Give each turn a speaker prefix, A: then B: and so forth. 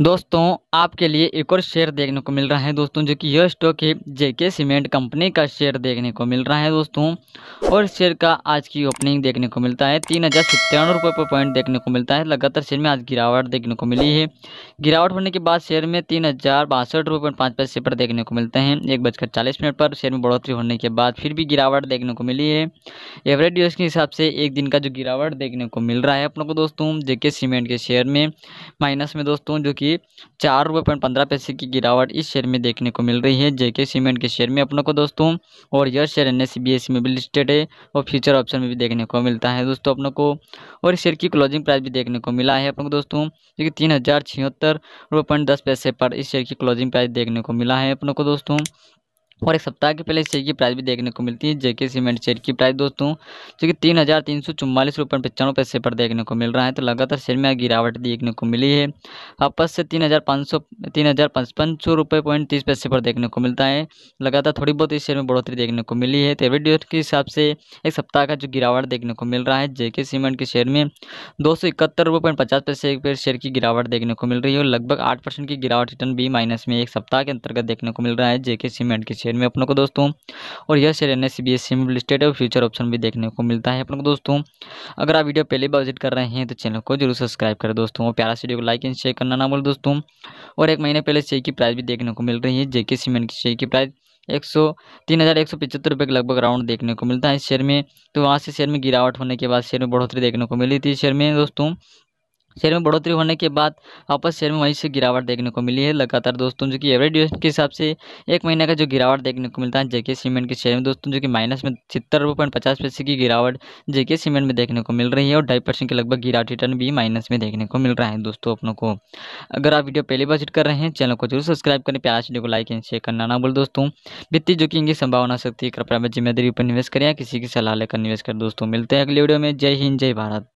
A: दोस्तों आपके लिए एक और शेयर देखने को मिल रहा है दोस्तों जो कि यह स्टॉक है जेके सीमेंट कंपनी का शेयर देखने को मिल रहा है दोस्तों और शेयर का आज की ओपनिंग देखने को मिलता है तीन हज़ार सत्तानवे रुपये पर पॉइंट देखने को मिलता है लगातार शेयर में आज गिरावट देखने को मिली है गिरावट होने के बाद शेयर में तीन हज़ार बासठ रुपये पाँच पैसे पर देखने को मिलते हैं एक बजकर चालीस मिनट पर शेयर में बढ़ोतरी होने के बाद फिर भी गिरावट देखने को मिली है एवरेज ड्यूस के हिसाब से एक दिन का जो गिरावट देखने को मिल रहा है अपनों को दोस्तों जेके सीमेंट के शेयर में माइनस में दोस्तों जो कि कि चार रुपये पॉइंट पंद्रह पैसे की गिरावट इस शेयर में देखने को मिल रही है जेके सीमेंट के शेयर में अपनों को दोस्तों और यह शेयर एन एस में भी लिस्टेड है और फ्यूचर ऑप्शन में भी देखने को मिलता है दोस्तों अपनों को और इस शेयर की क्लोजिंग प्राइस भी देखने को मिला है अपन को दोस्तों जो कि तीन हज़ार छिहत्तर रुपये पॉइंट दस पैसे पर इस शेयर की क्लोजिंग प्राइस देखने को मिला है अपनों को दोस्तों और एक सप्ताह के पहले शेयर की प्राइस भी देखने को मिलती है जेके सीमेंट शेयर की प्राइस दोस्तों जो कि तीन हज़ार तीन सौ चुम्बालीस रुपये पचानवे पैसे पर देखने को मिल रहा है तो लगातार शेयर में गिरावट देखने को मिली है आपस से तीन हज़ार पाँच सौ तीन हज़ार पचपन सौ रुपये पॉइंट तीस पैसे पर देखने को मिलता है लगातार थोड़ी बहुत इस शेयर में बढ़ोतरी देखने को मिली है तो एवरेज के हिसाब से एक सप्ताह का जो गिरावट देखने को मिल रहा है जेके सीमेंट के शेयर में दो सौ इकहत्तर रुपये पॉइंट पचास पैसे पर शेयर की गिरावट देखने को मिल रही है और लगभग आठ परसेंट की गिरावट रिटर्न बी माइनस में एक सप्ताह के अंतर्गत देखने को मिल रहा है जेके सीमेंट के शेयर में अपने को दोस्तों और यह share N S B S C में लिस्टेड और फ्यूचर ऑप्शन भी देखने को मिलता है अपने को दोस्तों अगर आप वीडियो पहले बार विजिट कर रहे हैं तो चैनल को जरूर सब्सक्राइब करें दोस्तों और प्यारा वीडियो को लाइक एंड शेयर करना ना बोल दोस्तों और एक महीने पहले शेयर की प्राइस भी देखने को मिल रही है जेके सीमेंट की शेयर की प्राइस एक सौ तीन हज़ार एक सौ पचहत्तर रुपये के लगभग राउंड देखने को मिलता है इस शेयर में तो वहाँ से शेयर में गिरावट होने के बाद शेयर में बढ़ोतरी देखने को मिली थी शेयर में दोस्तों शेयर में बढ़ोतरी होने के बाद वापस शेयर में वहीं से गिरावट देखने को मिली है लगातार दोस्तों जो कि एवरेज ड्यूरेशन के हिसाब से एक महीने का जो गिरावट देखने को मिलता है जेके सीमेंट के शेयर में दोस्तों जो कि माइनस में छिहत्तर रुपये पॉइंट पचास पैसे की गिरावट जेके सीमेंट में देखने को मिल रही है और ढाई परसेंट के लगभग गिरावट रिटर्न भी माइनस में देखने को मिल रहा है दोस्तों अपनों को अगर आप वीडियो पहली बार कर रहे हैं चैनल को जरूर सब्सक्राइब करें प्यार वीडियो को लाइक एंड शेयर करना ना बोल दोस्तों वित्तीय जो की संभावना हो सकती है कृपया में जिम्मेदारी पर निवेश करें या किसी की सलाह लेकर निवेश कर दोस्तों मिलते हैं अगले वीडियो में जय हिंद जय भारत